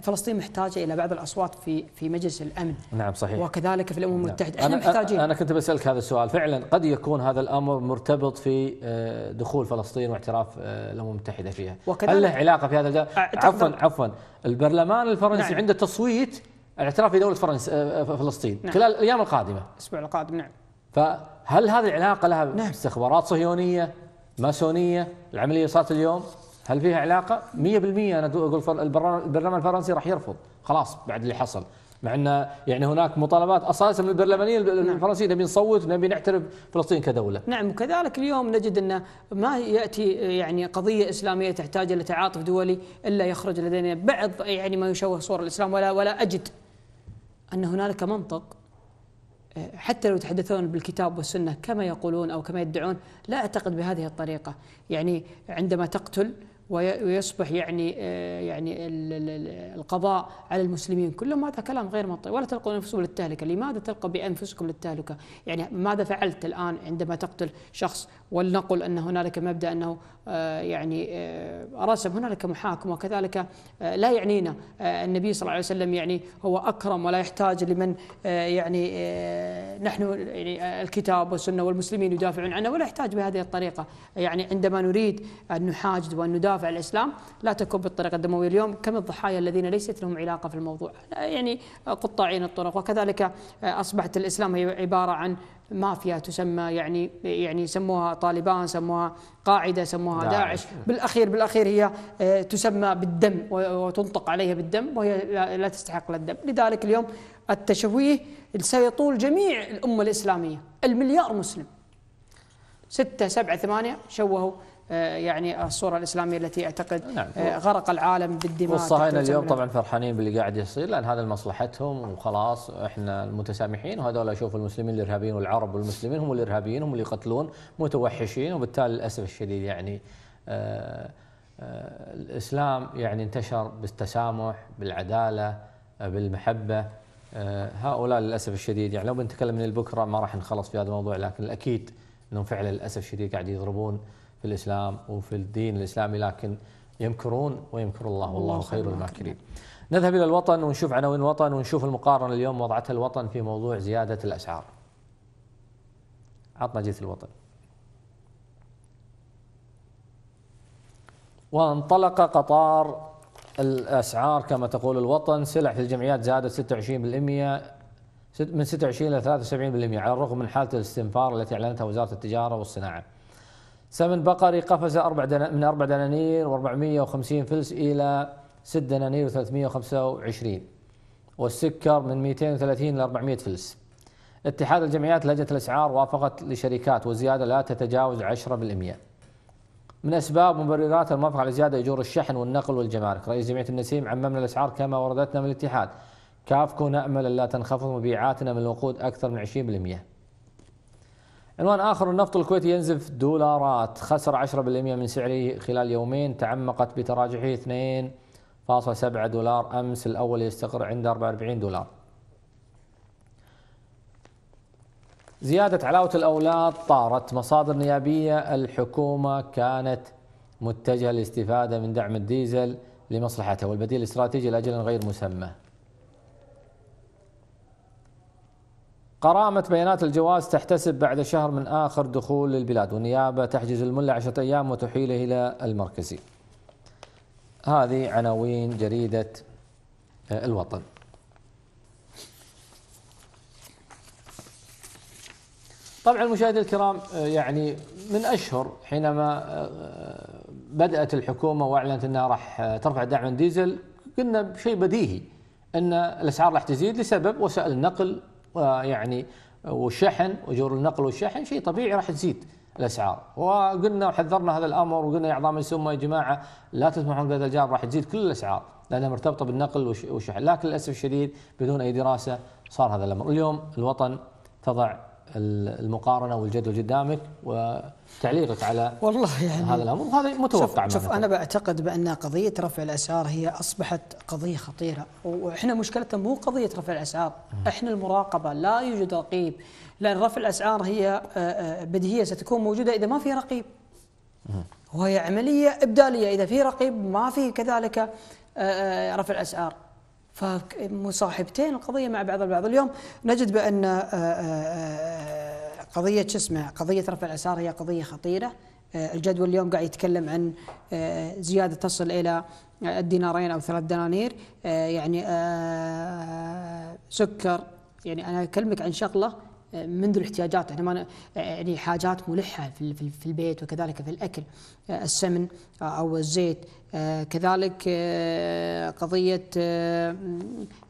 S1: فلسطين محتاجه الى بعض الاصوات في في في مجلس الامن نعم صحيح وكذلك في الامم نعم. المتحده احنا أنا محتاجين
S2: انا كنت بسالك هذا السؤال فعلا قد يكون هذا الامر مرتبط في آه، دخول فلسطين واعتراف آه، الامم المتحده فيها هل له علاقه في هذا عفوا عفوا البرلمان الفرنسي نعم. عنده تصويت الاعتراف بدوله فرنسا آه، فلسطين نعم. خلال الايام القادمه الاسبوع القادم نعم فهل هذه العلاقه لها نعم. استخبارات صهيونيه ماسونيه العمليه صارت اليوم هل فيها علاقه 100% انا اقول البرلمان الفرنسي راح يرفض خلاص بعد اللي حصل مع ان يعني هناك مطالبات اساسا من البرلمانيين نعم. الفرنسيين نبي نصوت نبي نعترف فلسطين كدوله.
S1: نعم وكذلك اليوم نجد انه ما ياتي يعني قضيه اسلاميه تحتاج الى تعاطف دولي الا يخرج لدينا بعض يعني ما يشوه صور الاسلام ولا ولا اجد ان هنالك منطق حتى لو يتحدثون بالكتاب والسنه كما يقولون او كما يدعون لا اعتقد بهذه الطريقه، يعني عندما تقتل ويصبح يعني آه، يعني القضاء على المسلمين كلهم هذا كلام غير منطقي ولا تلقوا انفسكم للتهلكه، لماذا تلقى بانفسكم للتهلكه؟ يعني ماذا فعلت الان عندما تقتل شخص ولنقل ان هنالك مبدا انه آه، يعني آه، رسم هنالك محاكمه وكذلك لا يعنينا النبي صلى الله عليه وسلم يعني هو اكرم ولا يحتاج لمن يعني نحن يعني الكتاب والسنه والمسلمين يدافعون عنه ولا يحتاج بهذه الطريقه، يعني عندما نريد ان نحاجد وان ندافع تدافع الإسلام لا تكون بالطريقة الدموية اليوم كم الضحايا الذين ليست لهم علاقة في الموضوع يعني قطاعين الطرق وكذلك أصبحت الإسلام هي عبارة عن مافيا تسمى يعني يعني سموها طالبان سموها قاعده سموها داعش, داعش. بالاخير بالاخير هي آه، تسمى بالدم وتنطق عليها بالدم وهي لا تستحق للدم لذلك اليوم التشويه سيطول جميع الامه الاسلاميه المليار مسلم ستة سبعة ثمانية شوهوا آه، يعني الصورة الإسلامية التي أعتقد نعم. آه، غرق العالم بالدماء والصهاينة اليوم طبعا
S2: فرحانين باللي قاعد يصير لأن هذا لمصلحتهم وخلاص إحنا المتسامحين وهذول أشوف المسلمين الإرهابيين والعرب والمسلمين هم الإرهابيين هم اللي يقتلون متوحشين وبالتالي للأسف الشديد يعني آه، الإسلام يعني انتشر بالتسامح بالعدالة بالمحبة هؤلاء للأسف الشديد يعني لو بنتكلم من بكرة ما راح نخلص في هذا الموضوع لكن الأكيد أنهم فعلا للأسف الشديد قاعد يضربون في الإسلام وفي الدين الإسلامي لكن يمكرون ويمكر الله والله خير الماكرين نذهب إلى الوطن ونشوف عناوين الوطن ونشوف المقارنة اليوم وضعتها الوطن في موضوع زيادة الأسعار عطنا جيت الوطن وانطلق قطار الأسعار كما تقول الوطن سلع في الجمعيات زادت 26% من 26 إلى 73% على الرغم من حالة الاستنفار التي أعلنتها وزارة التجارة والصناعة سمن بقري قفز أربع دنا من أربع دنانير و450 فلس إلى 6 دنانير و325 والسكر من 230 إلى 400 فلس اتحاد الجمعيات لجنة الأسعار وافقت لشركات وزيادة لا تتجاوز 10% من أسباب مبررات الموافقة على زيادة أجور الشحن والنقل والجمارك رئيس جمعية النسيم عممنا الأسعار كما وردتنا من الاتحاد كافكو نأمل ألا تنخفض مبيعاتنا من الوقود أكثر من 20% عنوان آخر النفط الكويتي ينزف دولارات خسر 10% من سعره خلال يومين تعمقت بتراجعه 2.7 دولار أمس الأول يستقر عند 44 دولار زيادة علاوة الأولاد طارت مصادر نيابية الحكومة كانت متجهة للاستفادة من دعم الديزل لمصلحتها والبديل الاستراتيجي لأجل غير مسمى قرامة بيانات الجواز تحتسب بعد شهر من آخر دخول للبلاد والنيابة تحجز الملة عشرة أيام وتحيله إلى المركزي هذه عناوين جريدة آه، الوطن طبعا المشاهدين الكرام آه، يعني من أشهر حينما آه، بدأت الحكومة وأعلنت أنها راح ترفع دعم الديزل قلنا شيء بديهي أن الأسعار راح تزيد لسبب وسائل النقل ويعني وشحن وجور النقل والشحن شيء طبيعي راح تزيد الاسعار وقلنا وحذرنا هذا الامر وقلنا يا اعضاء السمه يا جماعه لا تسمحون بهذا الجانب راح تزيد كل الاسعار لانها مرتبطه بالنقل والشحن لكن للاسف الشديد بدون اي دراسه صار هذا الامر اليوم الوطن تضع المقارنه والجدول قدامك وتعليقك على والله يعني هذا الامر وهذا متوقع شوف, شوف انا
S1: بعتقد بان قضيه رفع الاسعار هي اصبحت قضيه خطيره واحنا مشكلتنا مو قضيه رفع الاسعار احنا المراقبه لا يوجد رقيب لان رفع الاسعار هي آه، آه، بديهيه ستكون موجوده اذا ما في رقيب وهي عمليه ابداليه اذا في رقيب ما في كذلك آه، رفع الاسعار فمصاحبتين القضيه مع بعض البعض اليوم نجد بان آه، آه، آه، قضيه شو اسمه قضيه رفع الاسعار هي قضيه خطيره الجدول اليوم قاعد يتكلم عن زياده تصل الى الدينارين او ثلاث دنانير يعني سكر يعني انا اكلمك عن شغله منذ الاحتياجات احنا يعني, يعني حاجات ملحه في البيت وكذلك في الاكل آه، السمن آه، او الزيت آه، كذلك قضيه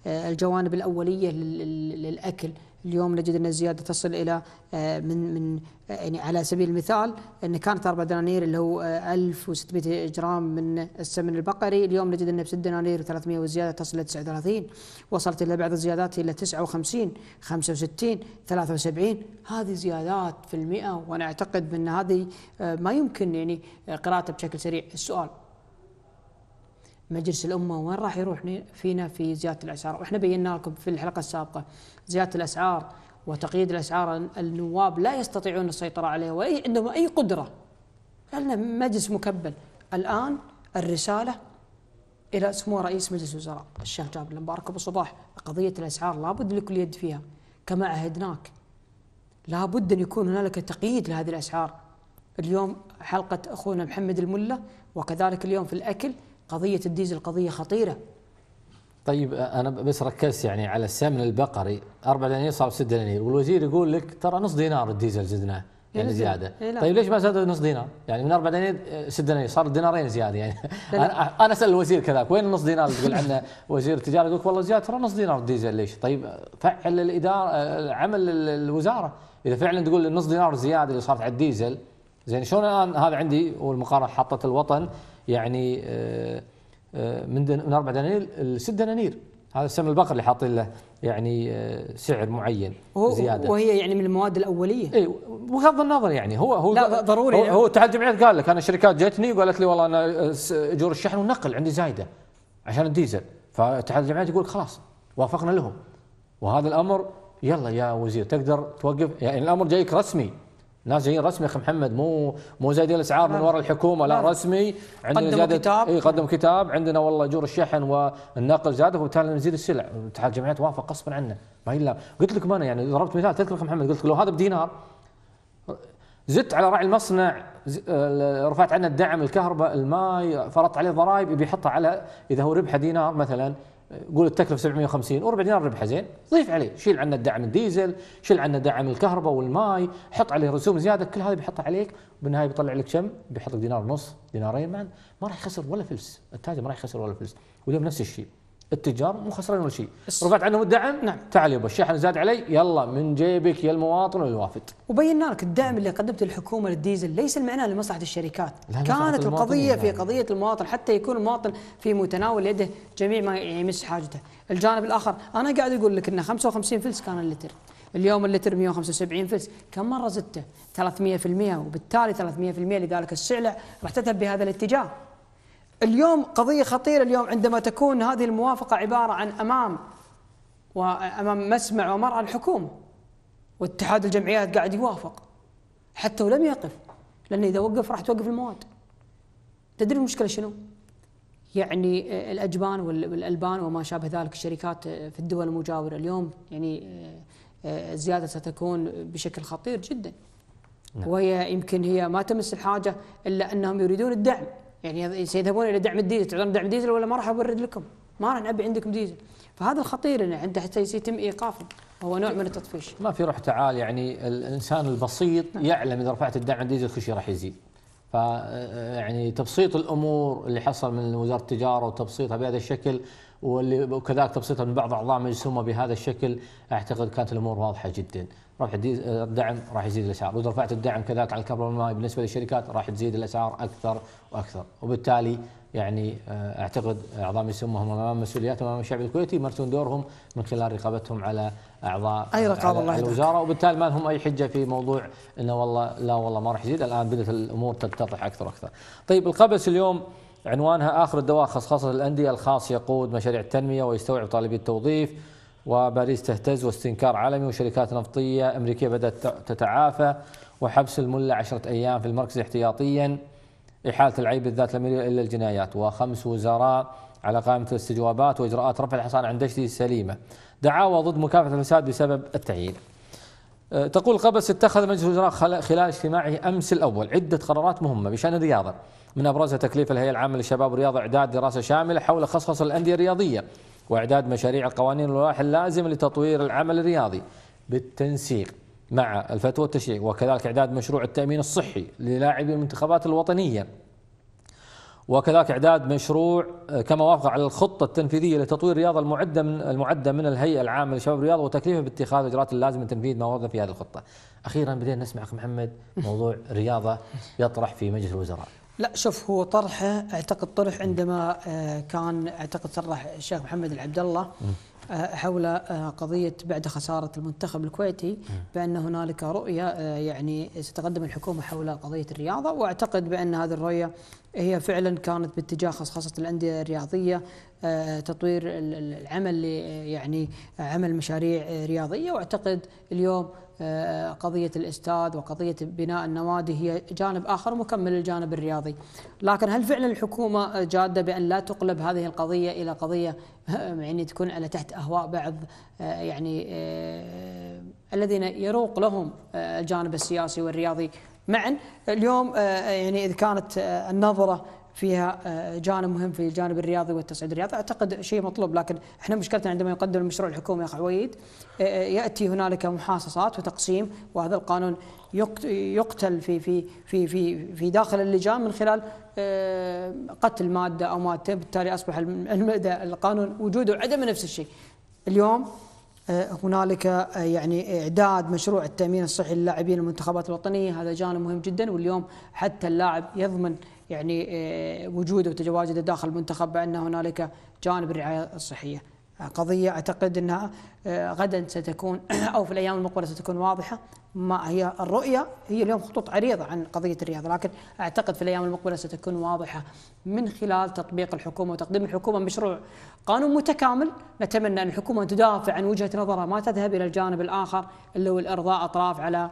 S1: الجوانب الاوليه للاكل اليوم نجد ان الزياده تصل الى آه، من من آه، يعني على سبيل المثال ان كانت 4 دنانير اللي هو 1600 آه، جرام من السمن البقري اليوم نجد انه ب 6 دنانير و300 وزياده تصل الى 39 وصلت الى بعض الزيادات الى 59 65 73 هذه زيادات في المئه وانا اعتقد بان هذه ما يمكن يعني قراءتها بشكل سريع السؤال مجلس الامه وين راح يروح فينا في زياده الاسعار واحنا بينا لكم في الحلقه السابقه زياده الاسعار وتقييد الاسعار النواب لا يستطيعون السيطره عليه ولا عندهم اي قدره لان مجلس مكبل الان الرساله الى سمو رئيس مجلس الوزراء الشيخ جابر المبارك ابو صباح قضيه الاسعار لابد لكل يد فيها كما عهدناك لابد ان يكون هنالك تقييد لهذه الاسعار اليوم حلقه اخونا محمد المله وكذلك اليوم في الاكل قضية الديزل قضية خطيرة
S2: طيب انا بس ركزت يعني على السمن البقري 4 دنانير صار 6 دنانير والوزير يقول لك ترى نص دينار الديزل زدناه يعني زياده إيه، طيب ليش ما زاد نص دينار؟ يعني من 4 دنانير 6 آه، دنانير صار دينارين زياده يعني انا اسال الوزير كذاك وين النص دينار تقول عنه وزير التجاره يقول لك والله زياده ترى نص دينار الديزل ليش؟ طيب فعل الاداره آه، عمل الوزاره اذا فعلا تقول نص دينار زياده اللي صارت على الديزل زين شلون الان هذا عندي والمقارنه حطت الوطن يعني آه، آه، من دن من اربع دنانير لست دنانير هذا سم البقر اللي حاطين له يعني آه، سعر معين زياده وهي يعني من المواد الاوليه اي بغض النظر يعني هو هو لا ضروري هو, يعني هو اتحاد الجمعيات قال لك انا الشركات جتني وقالت لي والله انا اجور الشحن والنقل عندي زايده عشان الديزل فاتحاد الجمعيات يقول خلاص وافقنا لهم وهذا الامر يلا يا وزير تقدر توقف يعني الامر جايك رسمي ناس جايين رسمي اخي محمد مو مو زايدين الاسعار من نعم. وراء الحكومه لا نعم. رسمي عندنا قدموا كتاب اي قدموا كتاب عندنا والله اجور الشحن والنقل زاد وبالتالي نزيد السلع اتحاد الجمعيات وافق غصبا عنه ما الا قلت لكم انا يعني ضربت مثال تذكر اخي محمد قلت لك لو هذا بدينار زدت على راعي المصنع آه، رفعت عنه الدعم الكهرباء الماي فرضت عليه ضرائب بيحطها على اذا هو ربحه دينار مثلا قول التكلفه 750 وربع دينار ربحه زين ضيف عليه شيل عنا دعم الديزل شيل عنا دعم الكهرباء والماي حط عليه رسوم زياده كل هذا بيحطها عليك بالنهايه بيطلع لك كم بيحط لك دينار ونص دينارين ما ما راح يخسر ولا فلس التاجر ما راح يخسر ولا فلس واليوم نفس الشيء التجار مو خسرانين ولا شيء رفعت عنهم الدعم نعم تعال يابا الشحن زاد علي يلا من جيبك يا المواطن والوافد
S1: وبينا لك الدعم اللي قدمته الحكومه للديزل ليس المعنى لمصلحه الشركات كانت القضيه في يعني. قضيه المواطن حتى يكون المواطن في متناول يده جميع ما يمس حاجته الجانب الاخر انا قاعد اقول لك ان 55 فلس كان اللتر اليوم اللتر 175 فلس كم مره زدته 300% وبالتالي 300% لذلك السعلع راح تذهب بهذا الاتجاه اليوم قضية خطيرة اليوم عندما تكون هذه الموافقة عبارة عن أمام وأمام مسمع ومرأة الحكومة واتحاد الجمعيات قاعد يوافق حتى ولم يقف لأن إذا وقف راح توقف المواد تدري المشكلة شنو؟ يعني آه، الأجبان والألبان وما شابه ذلك الشركات آه، في الدول المجاورة اليوم يعني الزيادة آه، ستكون بشكل خطير جدا نعم. وهي يمكن هي ما تمس الحاجة إلا أنهم يريدون الدعم يعني سيذهبون الى دعم الديزل تعطون دعم ديزل ولا ما راح اورد لكم ما راح نعبي عندكم ديزل فهذا الخطير انه عنده حتى يتم ايقافه هو نوع
S2: من التطفيش ما في روح تعال يعني الانسان البسيط نعم. يعلم اذا رفعت الدعم الديزل كل شيء راح يزيد ف آه، آه، يعني تبسيط الامور اللي حصل من وزاره التجاره وتبسيطها بهذا الشكل واللي وكذلك تبسيطها من بعض اعضاء مجلس الامه بهذا الشكل اعتقد كانت الامور واضحه جدا. رفع الدعم راح يزيد الاسعار، واذا رفعت الدعم كذلك على الكهرباء والماء بالنسبه للشركات راح تزيد الاسعار اكثر واكثر، وبالتالي يعني آه، اعتقد اعضاء مجلس الامه هم امام مسؤولياتهم امام الشعب الكويتي يمارسون دورهم من خلال رقابتهم على اعضاء آه، اي رقابه الله الوزاره وبالتالي ما لهم اي حجه في موضوع انه والله لا والله ما راح يزيد الان بدات الامور تتضح اكثر واكثر. طيب القبس اليوم عنوانها آخر الدواء خصخصة الأندية الخاص يقود مشاريع التنمية ويستوعب طالبي التوظيف وباريس تهتز واستنكار عالمي وشركات نفطية أمريكية بدأت تتعافى وحبس الملة عشرة أيام في المركز احتياطيا إحالة العيب بالذات لم إلا الجنايات وخمس وزراء على قائمة الاستجوابات وإجراءات رفع الحصان عن دشتي سليمة دعاوى ضد مكافحة الفساد بسبب التعيين آه، تقول قبس اتخذ مجلس الوزراء خلال اجتماعه امس الاول عده قرارات مهمه بشان الرياضه من ابرزها تكليف الهيئه العامه للشباب والرياضه اعداد دراسه شامله حول خصخص الانديه الرياضيه واعداد مشاريع القوانين واللوائح اللازمه لتطوير العمل الرياضي بالتنسيق مع الفتوى والتشريع وكذلك اعداد مشروع التامين الصحي للاعبي المنتخبات الوطنيه وكذلك إعداد مشروع آه، كما وافق على الخطة التنفيذية لتطوير الرياضة المعدة من المعدة من الهيئة العامة لشباب الرياضة وتكليفه باتخاذ الإجراءات اللازمة لتنفيذ ما ورد في هذه الخطة. أخيرا بدينا نسمع أخ محمد موضوع الرياضة يطرح في مجلس الوزراء.
S1: لا شوف هو طرحه اعتقد طرح عندما آه، كان اعتقد صرح الشيخ محمد العبد الله آه، حول قضية بعد خسارة المنتخب الكويتي بأن هنالك رؤية يعني ستقدم الحكومة حول قضية الرياضة وأعتقد بأن هذه الرؤية هي فعلا كانت باتجاه خاصة الأندية الرياضية آه، تطوير العمل يعني عمل مشاريع رياضية وأعتقد اليوم آه، قضية الاستاد وقضية بناء النوادي هي جانب آخر مكمل الجانب الرياضي لكن هل فعلا الحكومة جادة بأن لا تقلب هذه القضية إلى قضية آه، يعني تكون على تحت أهواء بعض يعني الذين يروق لهم الجانب السياسي والرياضي معا اليوم آه، آه، يعني اذا كانت آه، النظرة فيها جانب مهم في الجانب الرياضي والتصعيد الرياضي اعتقد شيء مطلوب لكن احنا مشكلتنا عندما يقدم المشروع الحكومي اخ عويد ياتي هنالك محاصصات وتقسيم وهذا القانون يقتل في في في في في داخل اللجان من خلال قتل ماده او مادتين بالتالي اصبح القانون وجوده عدمه نفس الشيء اليوم آه، هنالك آه، يعني اعداد مشروع التامين الصحي للاعبين المنتخبات الوطنيه هذا جانب مهم جدا واليوم حتى اللاعب يضمن يعني آه، وجوده وتواجده داخل المنتخب بان هنالك جانب الرعايه الصحيه قضيه اعتقد انها غدا ستكون او في الايام المقبله ستكون واضحه ما هي الرؤيه هي اليوم خطوط عريضه عن قضيه الرياضه لكن اعتقد في الايام المقبله ستكون واضحه من خلال تطبيق الحكومه وتقديم الحكومه مشروع قانون متكامل نتمنى أن الحكومة تدافع عن وجهة نظرها ما تذهب إلى الجانب الآخر اللي هو الإرضاء أطراف على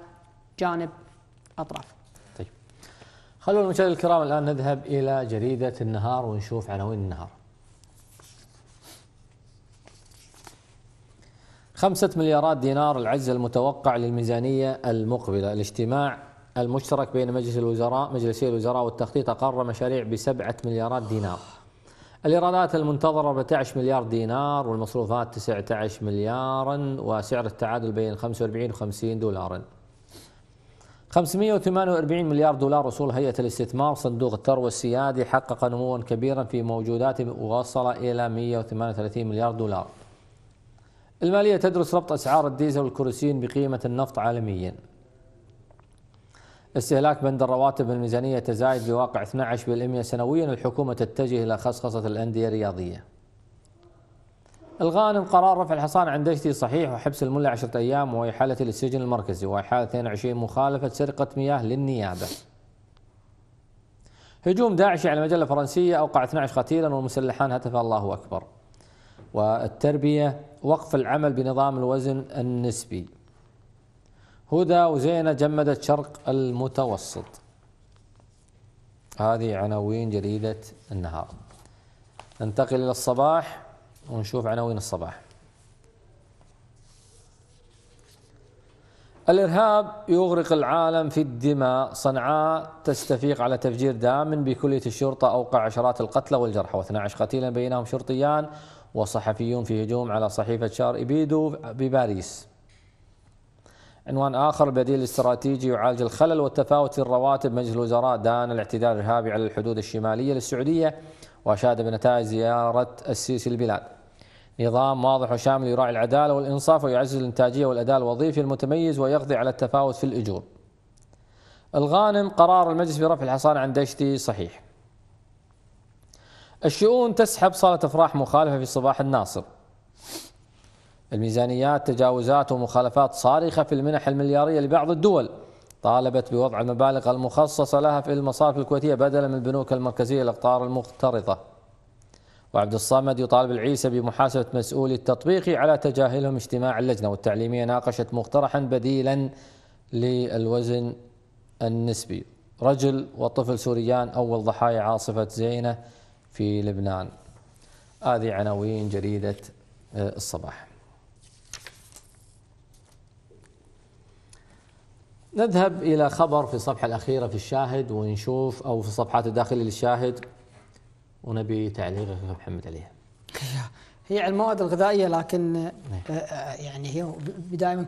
S1: جانب أطراف
S2: طيب خلونا المشاهدين الكرام الآن نذهب إلى جريدة النهار ونشوف عناوين النهار خمسة مليارات دينار العجز المتوقع للميزانية المقبلة الاجتماع المشترك بين مجلس الوزراء مجلسي الوزراء والتخطيط أقر مشاريع بسبعة مليارات دينار الإيرادات المنتظرة 14 مليار دينار والمصروفات 19 مليارا وسعر التعادل بين 45 و50 دولارا 548 مليار دولار وصول هيئة الاستثمار صندوق الثروة السيادي حقق نموا كبيرا في موجوداته ووصل إلى 138 مليار دولار المالية تدرس ربط أسعار الديزل والكروسين بقيمة النفط عالميا استهلاك بند الرواتب الميزانية تزايد بواقع 12% سنويا الحكومة تتجه إلى خصخصة الأندية الرياضية الغانم قرار رفع الحصان عن دشتي صحيح وحبس الملا عشرة أيام وإحالة للسجن المركزي وإحالة 22 مخالفة سرقة مياه للنيابة هجوم داعشي على مجلة فرنسية أوقع 12 قتيلا ومسلحان هتف الله أكبر والتربية وقف العمل بنظام الوزن النسبي هدى وزينة جمدت شرق المتوسط هذه عناوين جريدة النهار ننتقل إلى الصباح ونشوف عناوين الصباح الإرهاب يغرق العالم في الدماء صنعاء تستفيق على تفجير دام بكلية الشرطة أوقع عشرات القتلى والجرحى و12 قتيلا بينهم شرطيان وصحفيون في هجوم على صحيفة شار إبيدو بباريس عنوان آخر بديل استراتيجي يعالج الخلل والتفاوت في الرواتب مجلس الوزراء دان الاعتداء الإرهابي على الحدود الشمالية للسعودية وأشاد بنتائج زيارة السيسي البلاد نظام واضح وشامل يراعي العدالة والإنصاف ويعزز الإنتاجية والأداء الوظيفي المتميز ويقضي على التفاوت في الأجور الغانم قرار المجلس برفع الحصان عن دشتي صحيح الشؤون تسحب صالة أفراح مخالفة في صباح الناصر الميزانيات تجاوزات ومخالفات صارخة في المنح المليارية لبعض الدول طالبت بوضع المبالغ المخصصة لها في المصارف الكويتية بدلا من البنوك المركزية الأقطار المخترطة وعبد الصمد يطالب العيسى بمحاسبة مسؤولي التطبيق على تجاهلهم اجتماع اللجنة والتعليمية ناقشت مقترحا بديلا للوزن النسبي رجل وطفل سوريان أول ضحايا عاصفة زينة في لبنان هذه عناوين جريدة آه، الصباح نذهب إلى خبر في الصفحة الأخيرة في الشاهد ونشوف أو في الصفحات الداخلية للشاهد ونبي تعليقك محمد عليها هي عن المواد الغذائيه
S1: لكن نعم. آه، آه، يعني هي دائما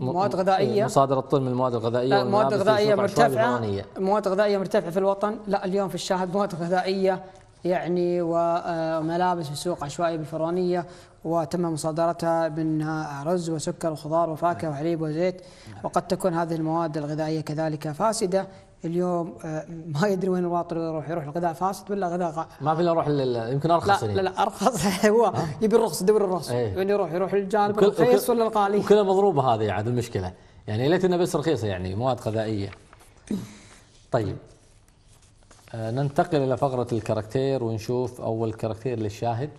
S1: مواد غذائيه إيه،
S2: مصادر الطن من المواد الغذائيه المواد الغذائيه مرتفعه
S1: المواد الغذائيه مرتفعه في الوطن لا اليوم في الشاهد مواد غذائيه يعني وملابس في سوق عشوائي بالفرعونية وتم مصادرتها منها رز وسكر وخضار وفاكهة وحليب وزيت وقد تكون هذه المواد الغذائية كذلك فاسدة اليوم آه، ما يدري وين الواطن يروح يروح الغذاء فاسد ولا غذاء غ...
S2: ما في الا لل... يمكن ارخص لا يعني. لا, لا ارخص هو يبي الرخص دور الرخص
S1: ايه؟ وين يروح يروح للجانب الرخيص
S2: ولا الغالي وكلها مضروبه هذه عاد المشكله يعني يا ليت انها بس رخيصه يعني مواد غذائيه طيب آه، ننتقل إلى فقرة الكاركتير ونشوف أول كاركتير للشاهد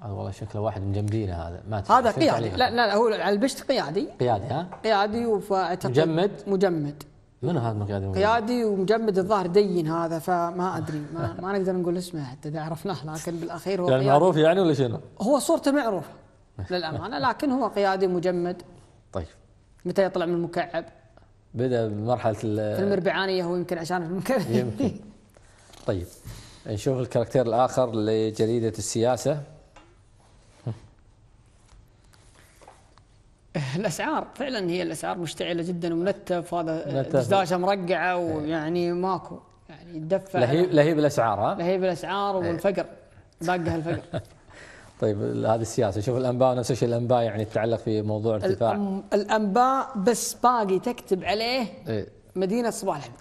S2: هذا آه، والله شكله واحد من جنبينا هذا ما هذا قيادي لا, لا
S1: هو هو البشت قيادي قيادي ها قيادي وفاعتقد مجمد
S2: مجمد من هذا من قيادي قيادي
S1: ومجمد الظاهر دين هذا فما ادري ما, ما نقدر نقول اسمه حتى اذا عرفناه لكن بالاخير هو يعني معروف
S2: يعني ولا شنو؟
S1: هو صورته معروفه للامانه لكن هو قيادي مجمد طيب متى يطلع من المكعب؟
S2: بدا بمرحله في
S1: المربعانيه هو يمكن عشان المكعب يمكن
S2: طيب نشوف الكاركتير الاخر لجريده السياسه
S1: الاسعار فعلا هي الاسعار مشتعله جدا وملتف هذا دشداشه مرقعه إيه. ويعني ماكو يعني يدفع لهيب لهيب الاسعار ها لهيب الاسعار إيه. والفقر باقي الفقر
S2: طيب هذه السياسه شوف الانباء نفس الشيء الانباء يعني تتعلق في موضوع ارتفاع
S1: الانباء بس باقي تكتب عليه إيه؟ مدينه صباح الحمد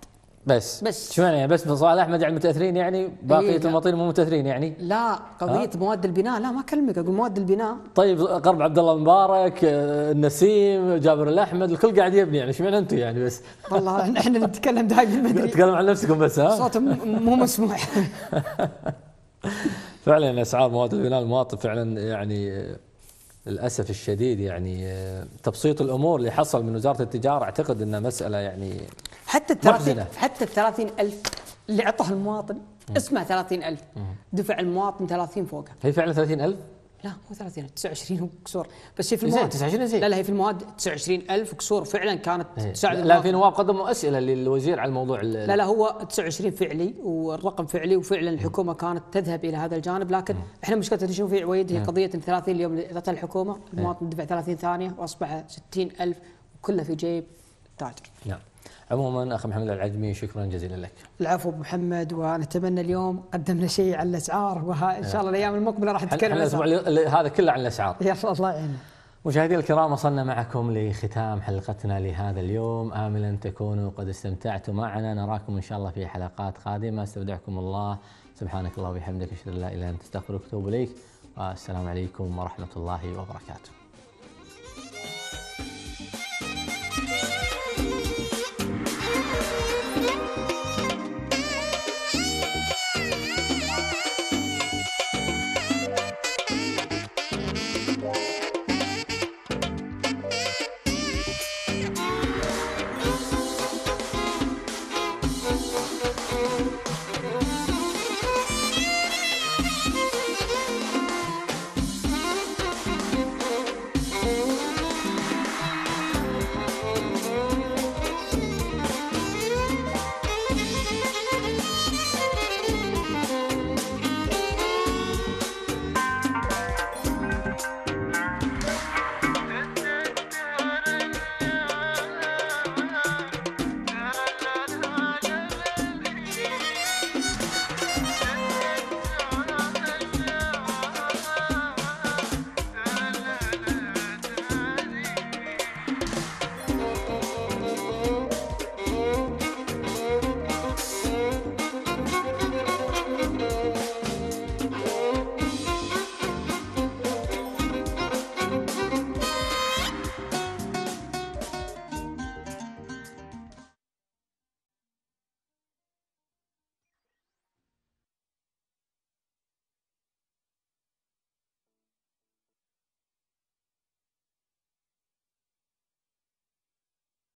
S2: بس بس اشمعنى يعني بس من صالح احمد يعني متاثرين يعني باقي إيه المواطنين مو متاثرين يعني لا قضيه
S1: مواد البناء لا ما اكلمك اقول مواد البناء
S2: طيب غرب عبد الله المبارك النسيم جابر الاحمد الكل قاعد يبني يعني اشمعنى انتم يعني بس والله احنا نتكلم دائما نتكلم عن نفسكم بس ها صوتهم
S1: مو مسموح
S2: فعلا اسعار مواد البناء المواطن فعلا يعني للاسف الشديد يعني تبسيط الامور اللي حصل من وزاره التجاره اعتقد انها مساله يعني حتى ال 30
S1: حتى ال الف اللي اعطاه المواطن اسمها الف دفع المواطن 30 فوقها
S2: هي فعلا 30 الف؟
S1: لا مو 30 29 وكسور بس هي في المواد 29 زين لا لا هي في المواد 29000 وكسور
S2: فعلا كانت إيه. تساعد لا, في نواب قدموا اسئله للوزير على الموضوع لا لا
S1: هو 29 فعلي والرقم فعلي وفعلا الحكومه كانت تذهب الى هذا الجانب لكن إيه. احنا مشكلتنا شنو في عويد هي إيه. قضيه 30 اللي اعطتها الحكومه المواطن دفع 30 ثانيه واصبح 60000 وكله في جيب التاجر
S2: نعم عموما اخ محمد العجمي شكرا جزيلا لك. العفو ابو
S1: محمد ونتمنى اليوم قدمنا شيء عن الاسعار وان شاء الله الايام المقبله راح نتكلم الاسبوع
S2: هذا كله عن الاسعار. يا الله يعيننا. مشاهدي الكرام وصلنا معكم لختام حلقتنا لهذا اليوم آملا تكونوا قد استمتعتم معنا نراكم إن شاء الله في حلقات قادمة استودعكم الله سبحانك الله وبحمدك أشهد أن لا إله إلا أنت أستغفرك وأتوب إليك والسلام عليكم ورحمة الله وبركاته